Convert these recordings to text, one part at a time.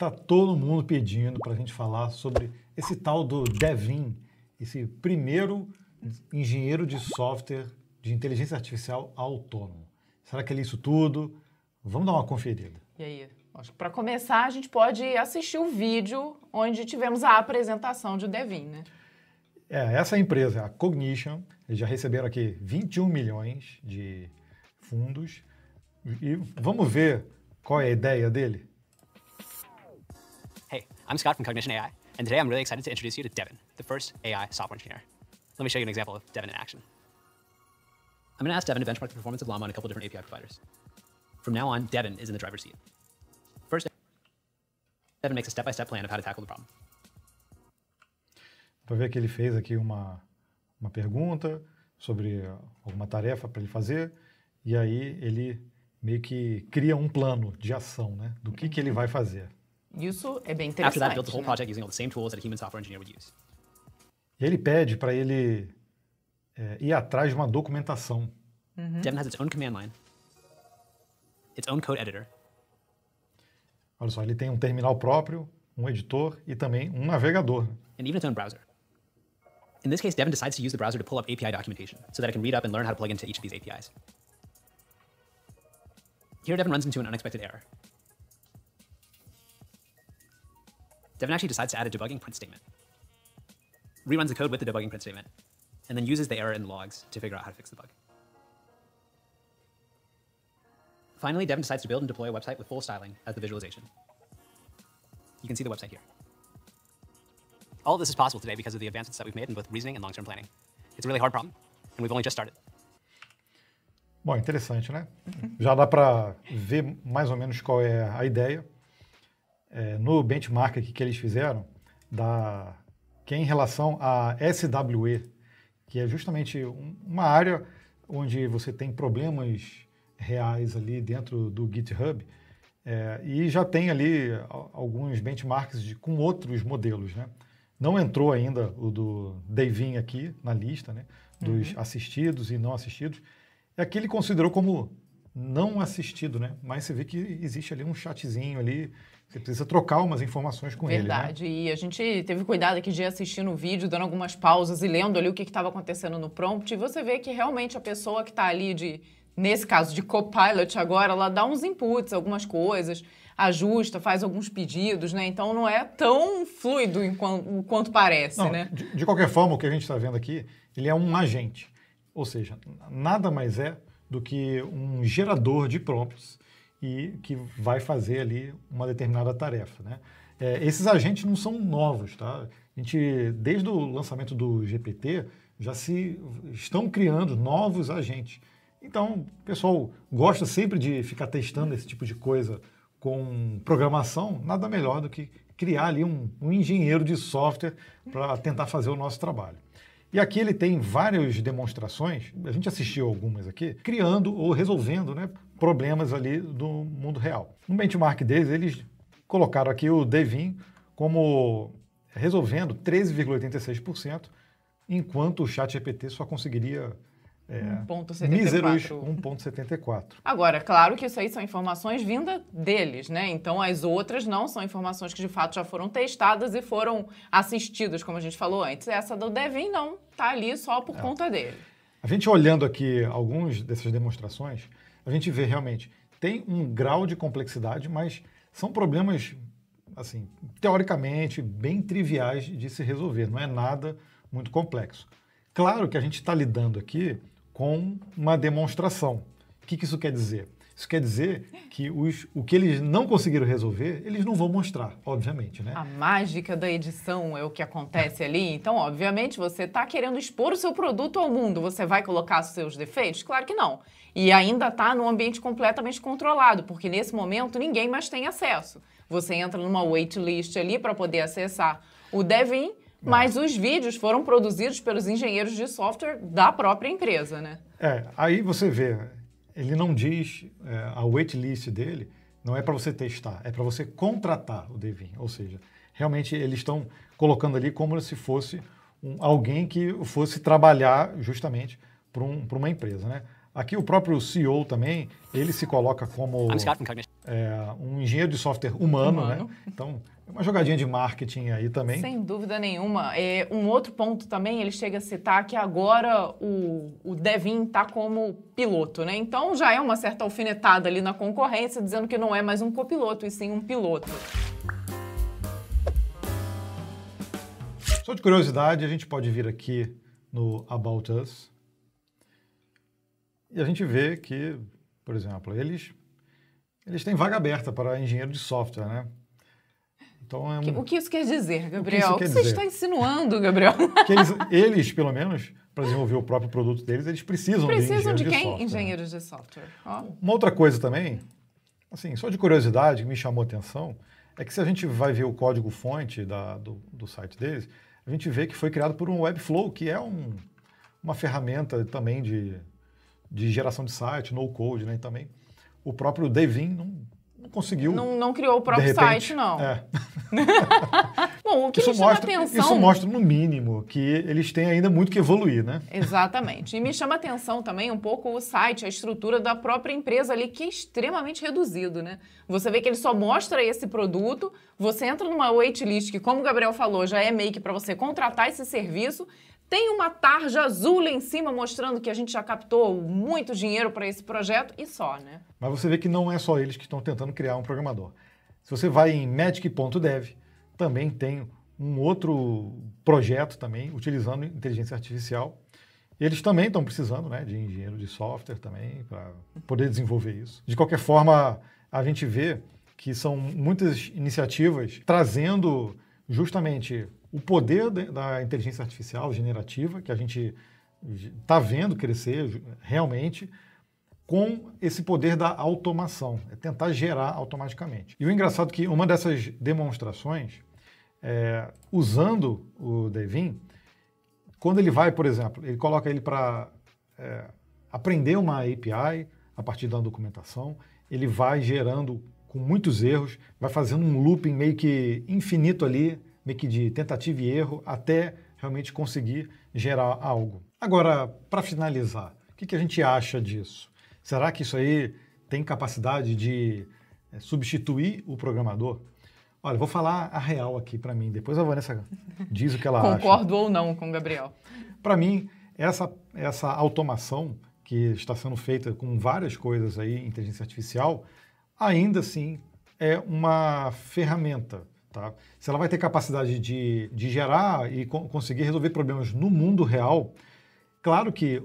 Está todo mundo pedindo para a gente falar sobre esse tal do Devin, esse primeiro engenheiro de software de inteligência artificial autônomo. Será que ele é isso tudo? Vamos dar uma conferida. E aí? Acho que para começar, a gente pode assistir o vídeo onde tivemos a apresentação de Devin, né? É, essa empresa, a Cognition, já receberam aqui 21 milhões de fundos. E vamos ver qual é a ideia dele? I'm Scott from Cognition AI, and today I'm really excited to introduce you to Devin, the first AI software engineer. Let me show you an example of Devin in action. I'm gonna ask Devin to benchmark the performance of Llama on a couple different API providers. From now on, Devin is in the driver's seat. First, Devin makes a step-by-step -step plan of how to tackle the problem. Para ver que ele fez aqui uma, uma pergunta sobre alguma tarefa para ele fazer, e aí ele meio que cria um plano de ação, né? Do que, que ele vai fazer. Isso é bem interessante. After that, built the whole né? project using all the same tools that a human software engineer would use. E ele pede para ele é, ir atrás de uma documentação. Uhum. Devon has its own command line, its own code editor. Olha só, ele tem um terminal próprio, um editor e também um navegador. And even its own browser. In this case, Devon decides to use the browser to pull up API documentation, so that it can read up and learn how to plug into each of these APIs. Here, Devon runs into an unexpected error. Devin actually decides to add a debugging print statement, reruns the code with the debugging print statement, and then uses the error in the logs to figure out how to fix the bug. Finally, Devin decides to build and deploy a website with full styling as the visualization. You can see the website here. All of this is possible today because of the advancements that we've made in both reasoning and long-term planning. It's a really hard problem, and we've only just started. Bom, interessante, né? Já dá para ver mais ou menos qual é a ideia. é, no benchmark que eles fizeram, da, que é em relação à SWE, que é justamente um, uma área onde você tem problemas reais ali dentro do GitHub, é, e já tem ali alguns benchmarks de, com outros modelos, né? Não entrou ainda o do Davin aqui na lista, né? Dos uhum. assistidos e não assistidos. É que ele considerou como não assistido, né? Mas você vê que existe ali um chatzinho ali, você precisa trocar umas informações com né? Verdade. ele. Verdade. Né? E a gente teve cuidado aqui de assistir no vídeo, dando algumas pausas e lendo ali o que estava acontecendo no prompt. E você vê que realmente a pessoa que está ali de, nesse caso, de copilot agora, ela dá uns inputs, algumas coisas, ajusta, faz alguns pedidos, né? Então não é tão fluido enquanto, quanto parece, não, né? De, de qualquer forma, o que a gente está vendo aqui, ele é um agente. Ou seja, nada mais é do que um gerador de prompts e que vai fazer ali uma determinada tarefa, né? É, esses agentes não são novos, tá? A gente, desde o lançamento do GPT, já se estão criando novos agentes. Então, o pessoal gosta sempre de ficar testando esse tipo de coisa com programação, nada melhor do que criar ali um, um engenheiro de software para tentar fazer o nosso trabalho. E aqui ele tem várias demonstrações, a gente assistiu algumas aqui, criando ou resolvendo né, problemas ali do mundo real. No benchmark deles, eles colocaram aqui o Devin como resolvendo 13,86%, enquanto o ChatGPT só conseguiria é, 1,74. 1,74. Agora, é claro que isso aí são informações vindas deles, né? Então, as outras não são informações que de fato já foram testadas e foram assistidas, como a gente falou antes. Essa do Devin não, tá ali só por é. conta dele. A gente olhando aqui algumas dessas demonstrações, a gente vê realmente tem um grau de complexidade, mas são problemas, assim, teoricamente, bem triviais de se resolver, não é nada muito complexo. Claro que a gente está lidando aqui com uma demonstração. O que, que isso quer dizer? Isso quer dizer que os, o que eles não conseguiram resolver, eles não vão mostrar, obviamente, né? A mágica da edição é o que acontece ali. Então, obviamente, você está querendo expor o seu produto ao mundo. Você vai colocar os seus defeitos? Claro que não. E ainda está num ambiente completamente controlado, porque nesse momento ninguém mais tem acesso. Você entra numa waitlist ali para poder acessar o Devin é. Mas os vídeos foram produzidos pelos engenheiros de software da própria empresa, né? É, aí você vê, ele não diz, é, a waitlist dele não é para você testar, é para você contratar o Devin. Ou seja, realmente eles estão colocando ali como se fosse um, alguém que fosse trabalhar justamente para um, uma empresa, né? Aqui o próprio CEO também, ele se coloca como... I'm Scott from é, um engenheiro de software humano, né? humano. né? Então, é uma jogadinha de marketing aí também. Sem dúvida nenhuma. É, um outro ponto também, ele chega a citar que agora o, o Devin está como piloto, né? Então já é uma certa alfinetada ali na concorrência, dizendo que não é mais um copiloto, e sim um piloto. Só de curiosidade, a gente pode vir aqui no About Us e a gente vê que, por exemplo, eles eles têm vaga aberta para engenheiro de software, né? Então é um... O que isso quer dizer, Gabriel? O que, o que você dizer? está insinuando, Gabriel? Eles, eles, pelo menos, para desenvolver o próprio produto deles, eles precisam, precisam de, software. de, de quem? Né? Engenheiros de software. Oh. Uma outra coisa também, assim, só de curiosidade, que me chamou a atenção, é que se a gente vai ver o código-fonte do, do site deles, a gente vê que foi criado por um Webflow, que é um, uma ferramenta também de, de geração de site, no-code, né? E também o próprio Devin não, não conseguiu. Não, não, criou o próprio site, não. É. Bom, o que isso me chama atenção. Isso mostra, no mínimo, que eles têm ainda muito que evoluir, né? Exatamente. E me chama atenção também um pouco o site, a estrutura da própria empresa ali, que é extremamente reduzido, né? Você vê que ele só mostra esse produto, você entra numa waitlist, que, como o Gabriel falou, já é make para você contratar esse serviço. Tem uma tarja azul lá em cima mostrando que a gente já captou muito dinheiro para esse projeto e só, né? Mas você vê que não é só eles que estão tentando criar um programador. Se você vai em magic.dev, também tem um outro projeto também utilizando inteligência artificial. Eles também estão precisando né, de engenheiro de software também para poder desenvolver isso. De qualquer forma, a gente vê que são muitas iniciativas trazendo justamente o poder da inteligência artificial generativa, que a gente está vendo crescer realmente, com esse poder da automação, é tentar gerar automaticamente. E o engraçado é que uma dessas demonstrações, é, usando o Devin, quando ele vai, por exemplo, ele coloca ele para é, aprender uma API a partir da documentação, ele vai gerando com muitos erros, vai fazendo um looping meio que infinito ali meio que de tentativa e erro até realmente conseguir gerar algo. Agora, para finalizar, o que, que a gente acha disso? Será que isso aí tem capacidade de eh, substituir o programador? Olha, vou falar a real aqui para mim, depois a Vanessa diz o que ela Concordo acha. Concordo ou não com o Gabriel. Para mim, essa, essa automação que está sendo feita com várias coisas aí, inteligência artificial, ainda assim é uma ferramenta. Tá? Se ela vai ter capacidade de, de gerar e co conseguir resolver problemas no mundo real, claro que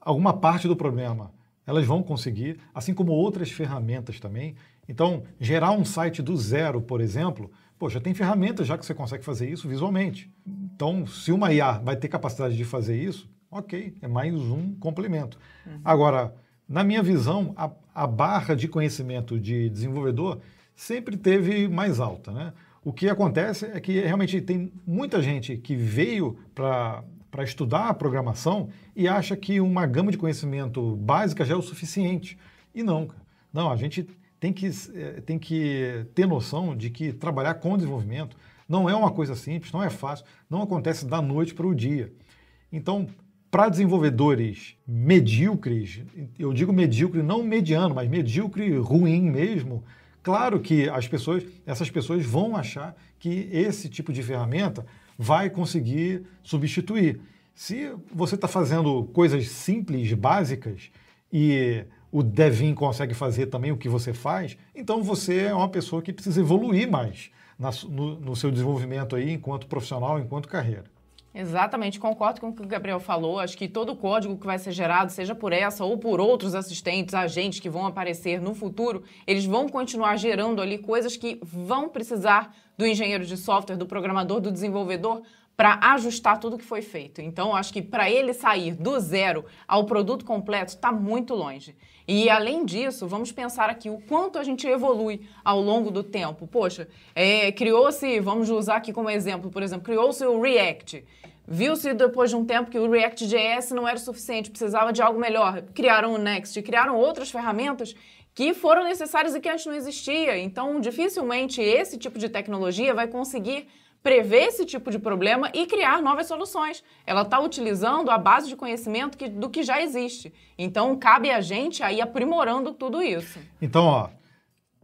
alguma parte do problema elas vão conseguir, assim como outras ferramentas também. Então, gerar um site do zero, por exemplo, pô, já tem ferramentas já que você consegue fazer isso visualmente. Então, se uma IA vai ter capacidade de fazer isso, ok, é mais um complemento. Uhum. Agora, na minha visão, a, a barra de conhecimento de desenvolvedor sempre teve mais alta, né? O que acontece é que realmente tem muita gente que veio para estudar a programação e acha que uma gama de conhecimento básica já é o suficiente. E não, não, a gente tem que, eh, tem que ter noção de que trabalhar com desenvolvimento não é uma coisa simples, não é fácil, não acontece da noite para o dia. Então, para desenvolvedores medíocres, eu digo medíocre não mediano, mas medíocre ruim mesmo, Claro que as pessoas, essas pessoas vão achar que esse tipo de ferramenta vai conseguir substituir. Se você está fazendo coisas simples, básicas, e o Devin consegue fazer também o que você faz, então você é uma pessoa que precisa evoluir mais no, no seu desenvolvimento aí enquanto profissional, enquanto carreira. Exatamente, concordo com o que o Gabriel falou. Acho que todo o código que vai ser gerado, seja por essa ou por outros assistentes, agentes que vão aparecer no futuro, eles vão continuar gerando ali coisas que vão precisar do engenheiro de software, do programador, do desenvolvedor para ajustar tudo que foi feito. Então, acho que para ele sair do zero ao produto completo está muito longe. E além disso, vamos pensar aqui o quanto a gente evolui ao longo do tempo. Poxa, é, criou-se, vamos usar aqui como exemplo, por exemplo, criou-se o React. Viu-se depois de um tempo que o React.js não era suficiente, precisava de algo melhor. Criaram o Next, criaram outras ferramentas que foram necessárias e que antes não existia. Então, dificilmente esse tipo de tecnologia vai conseguir prever esse tipo de problema e criar novas soluções. Ela está utilizando a base de conhecimento que, do que já existe. Então, cabe a gente aí aprimorando tudo isso. Então, ó,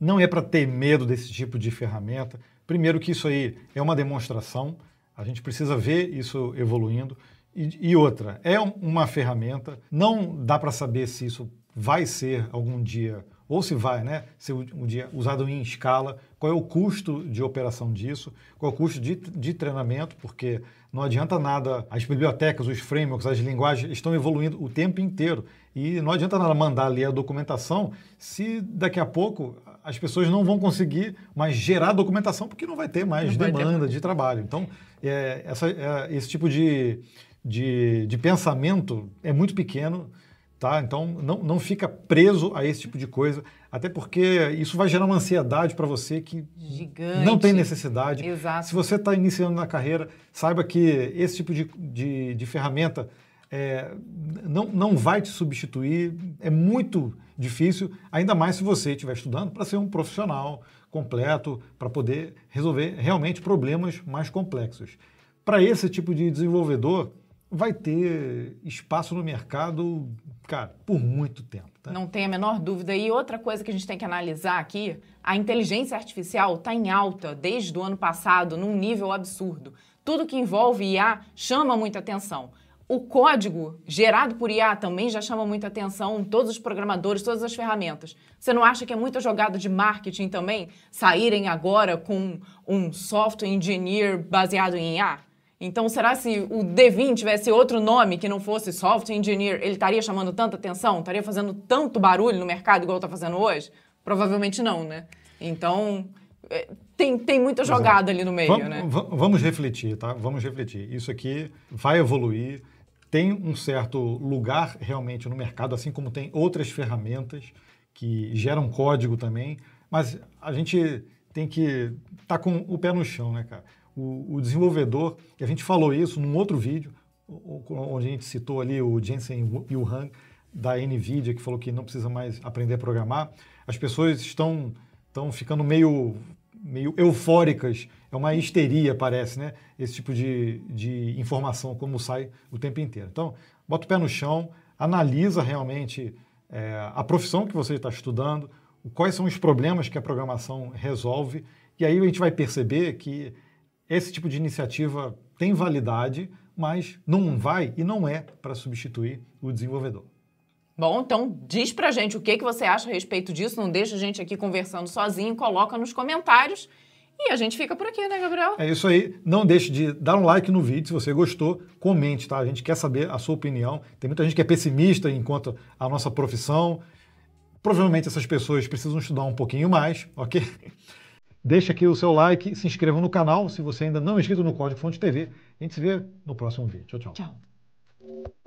não é para ter medo desse tipo de ferramenta. Primeiro que isso aí é uma demonstração, a gente precisa ver isso evoluindo. E, e outra, é uma ferramenta, não dá para saber se isso vai ser algum dia ou se vai, né, ser um dia usado em escala, qual é o custo de operação disso, qual é o custo de, de treinamento, porque não adianta nada, as bibliotecas, os frameworks, as linguagens estão evoluindo o tempo inteiro e não adianta nada mandar ali a documentação se daqui a pouco as pessoas não vão conseguir mais gerar documentação porque não vai ter mais não demanda ter. de trabalho. Então, é, essa, é, esse tipo de, de, de pensamento é muito pequeno Tá? Então, não, não fica preso a esse tipo de coisa, até porque isso vai gerar uma ansiedade para você que Gigante. não tem necessidade. Exato. Se você está iniciando na carreira, saiba que esse tipo de, de, de ferramenta é, não, não vai te substituir, é muito difícil, ainda mais se você estiver estudando para ser um profissional completo, para poder resolver realmente problemas mais complexos. Para esse tipo de desenvolvedor, vai ter espaço no mercado, cara, por muito tempo. Tá? Não tem a menor dúvida. E outra coisa que a gente tem que analisar aqui, a inteligência artificial está em alta desde o ano passado, num nível absurdo. Tudo que envolve IA chama muita atenção. O código gerado por IA também já chama muita atenção, todos os programadores, todas as ferramentas. Você não acha que é muita jogada de marketing também saírem agora com um software engineer baseado em IA? Então, será se o D20 tivesse outro nome que não fosse software engineer, ele estaria chamando tanta atenção? Estaria fazendo tanto barulho no mercado igual está fazendo hoje? Provavelmente não, né? Então, é, tem, tem muita jogada ali no meio, vamos, né? Vamos refletir, tá? Vamos refletir. Isso aqui vai evoluir, tem um certo lugar realmente no mercado, assim como tem outras ferramentas que geram código também, mas a gente tem que estar tá com o pé no chão, né, cara? o, o desenvolvedor, e a gente falou isso num outro vídeo, onde a gente citou ali o Jensen Yuhan da NVIDIA, que falou que não precisa mais aprender a programar, as pessoas estão, estão ficando meio, meio eufóricas, é uma histeria, parece, né? Esse tipo de, de informação, como sai o tempo inteiro. Então, bota o pé no chão, analisa realmente é, a profissão que você está estudando, quais são os problemas que a programação resolve, e aí a gente vai perceber que esse tipo de iniciativa tem validade, mas não vai e não é para substituir o desenvolvedor. Bom, então diz para gente o que, que você acha a respeito disso, não deixa a gente aqui conversando sozinho, coloca nos comentários e a gente fica por aqui, né, Gabriel? É isso aí. Não deixe de dar um like no vídeo se você gostou. Comente, tá? A gente quer saber a sua opinião. Tem muita gente que é pessimista enquanto a nossa profissão. Provavelmente essas pessoas precisam estudar um pouquinho mais, ok? Deixe aqui o seu like, se inscreva no canal se você ainda não é inscrito no Código Fonte TV. A gente se vê no próximo vídeo. Tchau, tchau. tchau.